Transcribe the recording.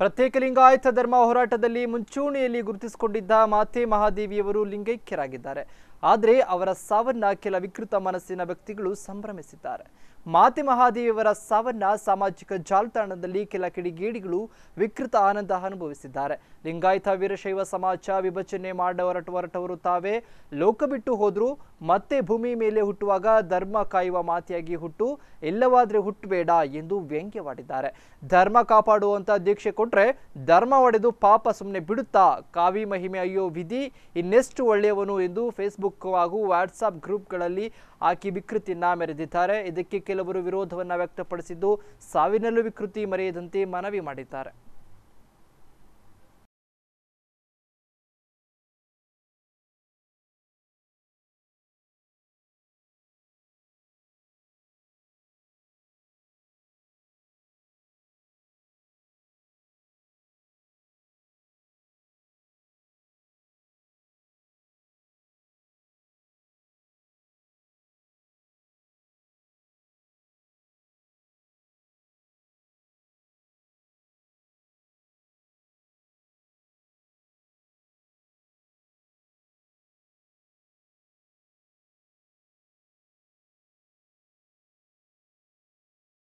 ಪ್ರತ್ಯೇಕ ಲಿಂಗಾಯತ ಧರ್ಮ ಹೋರಾಟದಲ್ಲಿ ಮುಂಚೂಣಿಯಲ್ಲಿ ಗುರುತಿಸಿಕೊಂಡಿದ್ದ ಮಾತೆ ಮಹಾದೇವಿಯವರು ಲಿಂಗೈಕ್ಯರಾಗಿದ್ದಾರೆ ಆದರೆ ಅವರ ಸಾವನ್ನ ಕೆಲ ವಿಕೃತ ಮನಸ್ಸಿನ ವ್ಯಕ್ತಿಗಳು ಸಂಭ್ರಮಿಸಿದ್ದಾರೆ ಮಾತೆ ಮಹಾದೇವಿಯವರ ಸಾವನ್ನ ಸಾಮಾಜಿಕ ಜಾಲತಾಣದಲ್ಲಿ ಕೆಲ ಕಿಡಿಗೇಡಿಗಳು ವಿಕೃತ ಆನಂದ ಅನುಭವಿಸಿದ್ದಾರೆ ಲಿಂಗಾಯತ ವೀರಶೈವ ಸಮಾಜ ವಿಭಜನೆ ಮಾಡ ಹೊರಟವರು ತಾವೇ ಲೋಕ ಬಿಟ್ಟು ಹೋದ್ರು ಮತ್ತೆ ಭೂಮಿ ಮೇಲೆ ಹುಟ್ಟುವಾಗ ಧರ್ಮ ಕಾಯುವ ಮಾತೆಯಾಗಿ ಹುಟ್ಟು ಇಲ್ಲವಾದ್ರೆ ಹುಟ್ಟಬೇಡ ಎಂದು ವ್ಯಂಗ್ಯವಾಡಿದ್ದಾರೆ ಧರ್ಮ ಕಾಪಾಡುವಂತ ದೀಕ್ಷೆ ಧರ್ಮ ಒಡೆದು ಪಾಪ ಸುಮ್ಮನೆ ಬಿಡುತ್ತಾ ಕಾವಿ ಮಹಿಮೆ ಅಯ್ಯೋ ವಿಧಿ ಇನ್ನೆಷ್ಟು ಒಳ್ಳೆಯವನು ಎಂದು ಫೇಸ್ಬುಕ್ ಹಾಗೂ ವಾಟ್ಸಪ್ ಗ್ರೂಪ್ಗಳಲ್ಲಿ ಆಕಿ ವಿಕೃತಿಯನ್ನ ಮೆರೆದಿದ್ದಾರೆ ಇದಕ್ಕೆ ಕೆಲವರು ವಿರೋಧವನ್ನು ವ್ಯಕ್ತಪಡಿಸಿದ್ದು ಸಾವಿನಲ್ಲೂ ವಿಕೃತಿ ಮರೆಯದಂತೆ ಮನವಿ ಮಾಡಿದ್ದಾರೆ